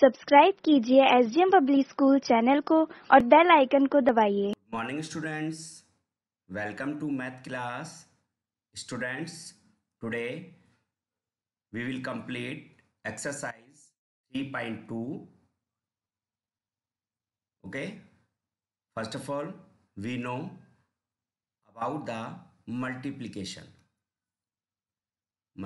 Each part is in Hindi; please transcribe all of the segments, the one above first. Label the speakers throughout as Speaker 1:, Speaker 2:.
Speaker 1: सब्सक्राइब कीजिए S D M public school channel को और बेल आइकन को दबाइए morning students welcome to math class students today we will complete exercise 3.2 okay first of all we know about the multiplication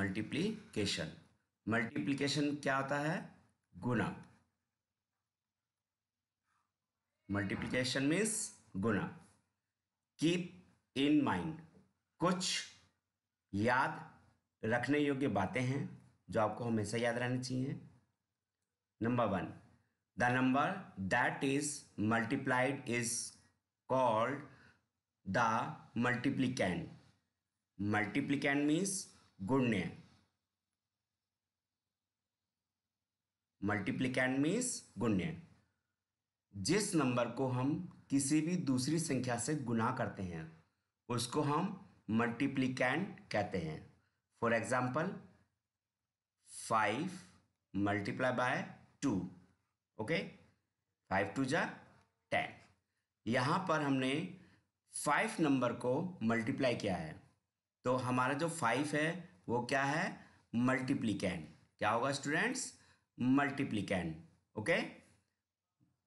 Speaker 1: multiplication multiplication क्या होता है गुना मल्टीप्लीकेशन मीन्स गुना कीप इन माइंड कुछ याद रखने योग्य बातें हैं जो आपको हमेशा याद रहनी चाहिए number one the number that is multiplied is called the multiplicand multiplicand means गुण्य मल्टीप्लिकैंड मीन्स गुण्य जिस नंबर को हम किसी भी दूसरी संख्या से गुना करते हैं उसको हम मल्टीप्लिकैंड कहते हैं for example five multiply by two okay five two जा टेन यहाँ पर हमने फाइव नंबर को मल्टीप्लाई किया है तो हमारा जो फाइव है वो क्या है मल्टीप्लिकैंड क्या होगा students multiplicand okay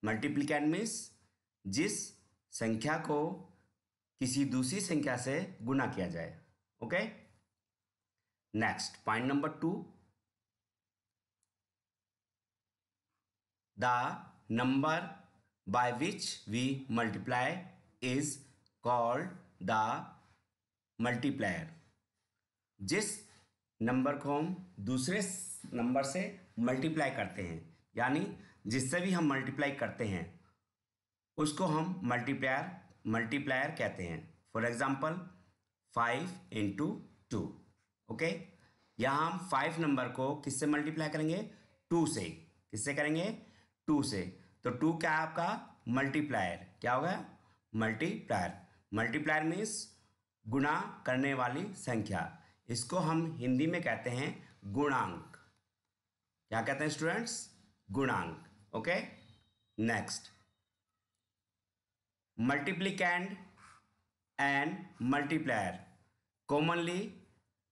Speaker 1: multiplicand means जिस संख्या को किसी दूसरी संख्या से गुना किया जाए okay next point number two the number by which we multiply is called the multiplier जिस नंबर को हम दूसरे नंबर से मल्टीप्लाई करते हैं यानी जिससे भी हम मल्टीप्लाई करते हैं उसको हम मल्टीप्लायर मल्टीप्लायर कहते हैं for example five into two okay यहाँ हम फाइव नंबर को किससे मल्टीप्लाई करेंगे टू से किससे करेंगे टू से तो टू क्या है आपका मल्टीप्लायर क्या हो गया मल्टीप्लायर मल्टीप्लायर मीन्स गुणा करने वाली संख्या इसको हम हिंदी में कहते हैं गुणांक क्या कहते हैं स्टूडेंट्स गुणांक okay next multiplicand and multiplier commonly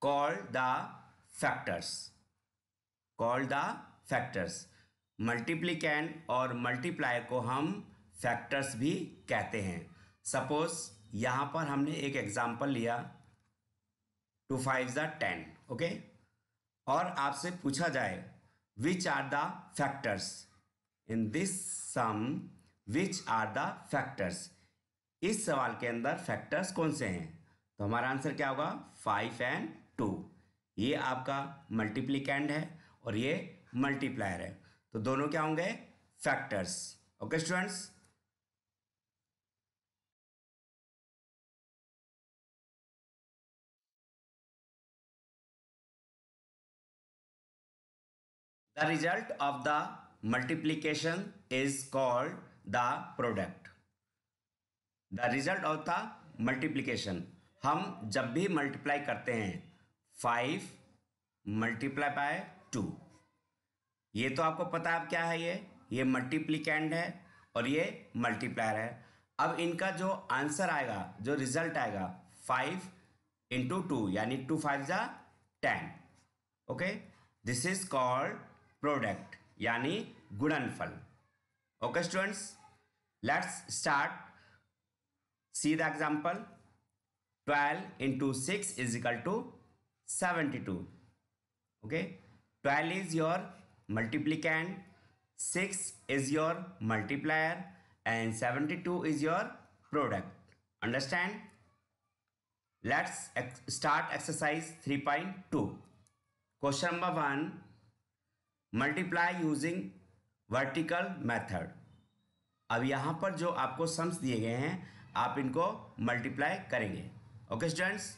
Speaker 1: called the factors called the factors multiplicand और मल्टीप्लायर को हम फैक्टर्स भी कहते हैं सपोज यहाँ पर हमने एक एग्जाम्पल लिया टू फाइव ज़ा टेन ओके और आपसे पूछा जाए which are the factors in this sum which are the factors इस सवाल के अंदर फैक्टर्स कौन से हैं तो हमारा आंसर क्या होगा फाइव एंड टू ये आपका मल्टीप्लीकेंड है और ये मल्टीप्लायर है तो दोनों क्या होंगे factors okay students the result of the multiplication is called the product the result of the multiplication हम जब भी मल्टीप्लाई करते हैं फाइव मल्टीप्लाई बाय टू ये तो आपको पता है अब क्या है ये ये मल्टीप्लीकेंड है और ये मल्टीप्लायर है अब इनका जो आंसर आएगा जो रिजल्ट आएगा फाइव इंटू टू यानी टू फाइव जा ten okay this is called product यानी गुणनफल okay students let's start see the example twelve into six is equal to seventy two okay twelve is your multiplicand six is your multiplier and seventy two is your product understand exercise three point 3.2 question number one multiply using vertical method अब यहाँ पर जो आपको सम्स दिए गए हैं आप इनको मल्टीप्लाई करेंगे ओके स्टूडेंट्स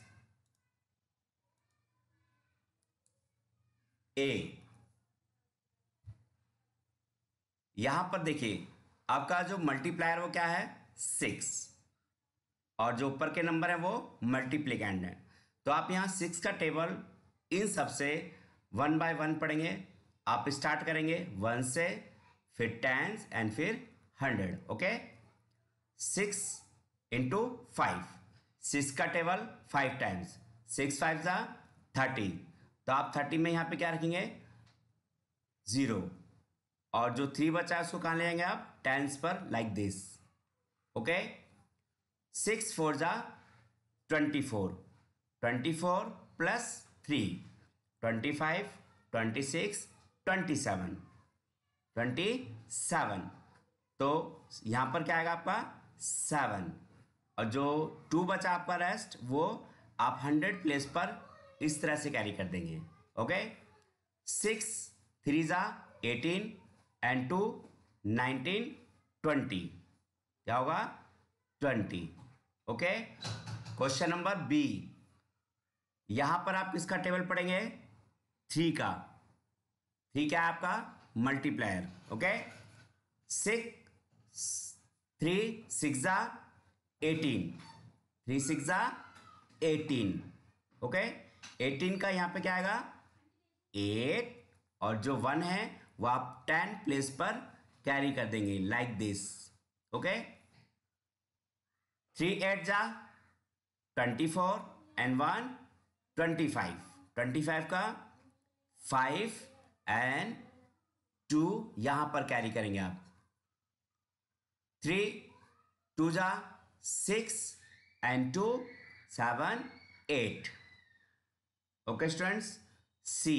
Speaker 1: ए यहां पर देखिए आपका जो मल्टीप्लायर वो क्या है सिक्स और जो ऊपर के नंबर है वो मल्टीप्लीकेंड है तो आप यहां सिक्स का टेबल इन सबसे वन बाय वन पढ़ेंगे आप स्टार्ट करेंगे वन से फिर टेंस एंड फिर hundred okay six into five six का table five times six five सा थर्टी तो आप थर्टी में यहाँ पे क्या रखेंगे ज़ीरो और जो थ्री बचा है उसको कहाँ ले आएंगे आप टेंस पर like this okay six four जा twenty four twenty four plus three twenty five twenty six twenty seven twenty seven तो यहां पर क्या आएगा आपका सेवन और जो टू बचा आपका रेस्ट वो आप हंड्रेड प्लेस पर इस तरह से कैरी कर देंगे ओके सिक्स थ्री ज़ा eighteen and two nineteen twenty क्या होगा twenty okay question number B यहाँ पर आप किसका टेबल पढ़ेंगे थ्री का ठीक है आपका multiplier okay six three six eighteen three six eighteen okay eighteen का यहां पे क्या आएगा एट और जो वन है वो आप टेन प्लेस पर कैरी कर देंगे like this okay three eight जा twenty four and one twenty five twenty five का फाइव एंड टू यहां पर कैरी करेंगे आप थ्री टू जा six and two seven eight okay students see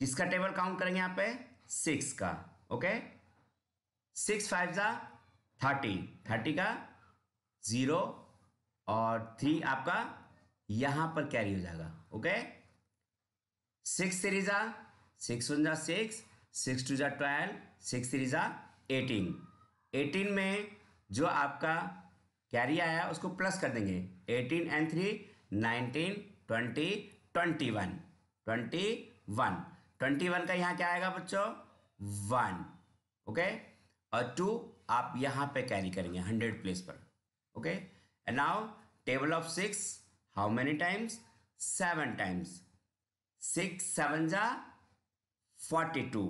Speaker 1: किसका टेबल काउंट करेंगे यहाँ पे सिक्स का ओके सिक्स फाइव जा थर्टी थर्टी का ज़ीरो और थ्री आपका यहां पर कैरी हो जाएगा ओके सिक्स थ्री ज़ा सिक्स वन ज़ा सिक्स सिक्स टू ज़ा ट्वेल्व सिक्स थ्री ज़ा एटीन एटीन में जो आपका कैरी आया उसको प्लस कर देंगे eighteen and three nineteen twenty twenty one twenty one twenty one का यहाँ क्या आएगा बच्चों वन ओके और टू आप यहाँ पे कैरी करेंगे हंड्रेड प्लेस पर okay and now table of six how many times seven times six seven जा फोर्टी टू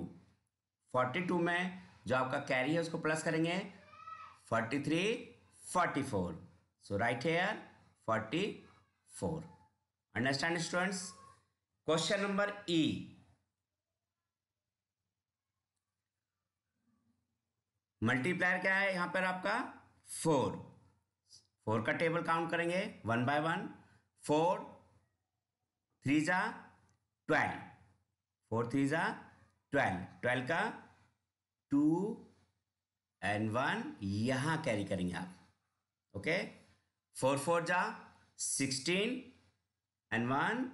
Speaker 1: फोर्टी टू में जो आपका कैरी है उसको प्लस करेंगे forty three forty four so right here forty four understand students question number E multiplier क्या है यहां पर आपका फोर फोर का टेबल काउंट करेंगे one by one four three जा ट्वेल्व फोर थ्री ज़ा ट्वेल्व ट्वेल्व का टू एंड वन यहां कैरी करेंगे आप ओके फोर फोर जा sixteen and one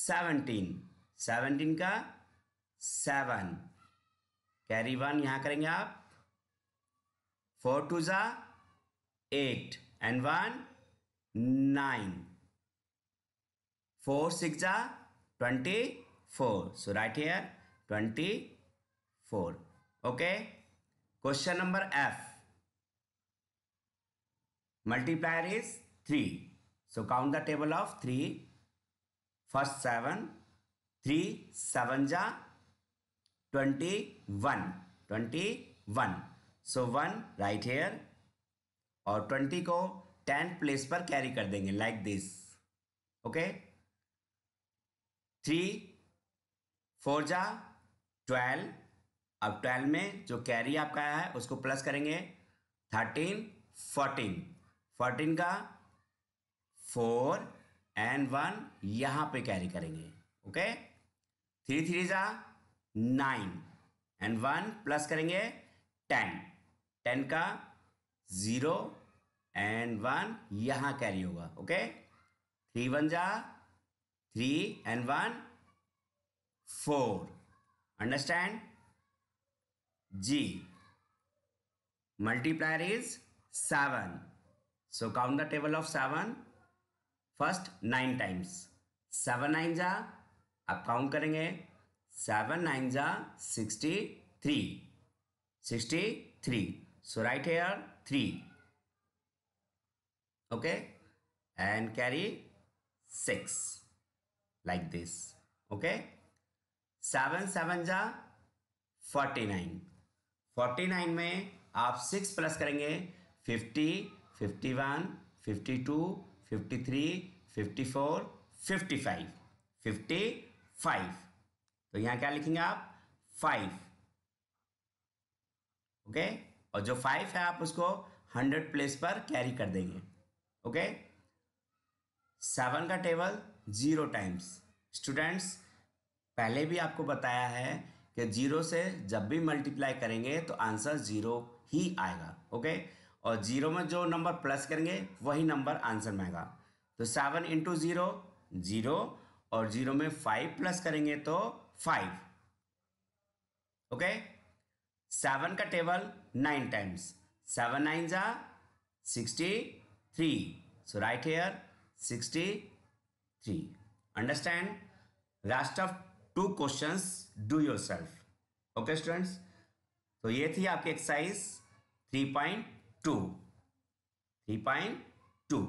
Speaker 1: seventeen seventeen का सेवन कैरी वन यहां करेंगे आप फोर टू ज़ा eight and one nine four six ज़ा 24 so write here 24 okay question number f multiplier is 3 so count the table of 3 first 7 3 7 ja 21 21 so 1 right here और 20 को 10 प्लेस पर कैरी कर देंगे like this okay three four जा ट्वेल्व अब ट्वेल्व में जो कैरी आपका आया है उसको प्लस करेंगे थर्टीन फोर्टीन फोर्टीन का फोर एंड वन यहाँ पे कैरी करेंगे ओके थ्री थ्री जा नाइन एंड वन प्लस करेंगे टेन टेन का ज़ीरो एंड वन यहाँ कैरी होगा ओके थ्री वन जा three and one four understand g multiplier is seven so count the table of seven first nine times seven nine जा आप काउंट करेंगे सेवन नाइन जा sixty three sixty three so right here three okay and carry six like this okay 7 7 जा 49 49 में आप 6 प्लस करेंगे 50 51 52 53 54 55 55 तो यहां क्या लिखेंगे आप 5 ओके okay? और जो 5 है आप उसको 100 प्लेस पर कैरी कर देंगे ओके okay? सेवन का टेबल ज़ीरो टाइम्स स्टूडेंट्स पहले भी आपको बताया है कि ज़ीरो से जब भी मल्टीप्लाई करेंगे तो आंसर ज़ीरो ही आएगा ओके और ज़ीरो में जो नंबर प्लस करेंगे वही नंबर आंसर में आएगा तो सेवन इंटू ज़ीरो ज़ीरो और ज़ीरो में फाइव प्लस करेंगे तो फाइव ओके सेवन का table nine times seven nine जा sixty three so right here sixty three understand last of two question do yourself okay students तो ये थी आपकी exercise three point two three point to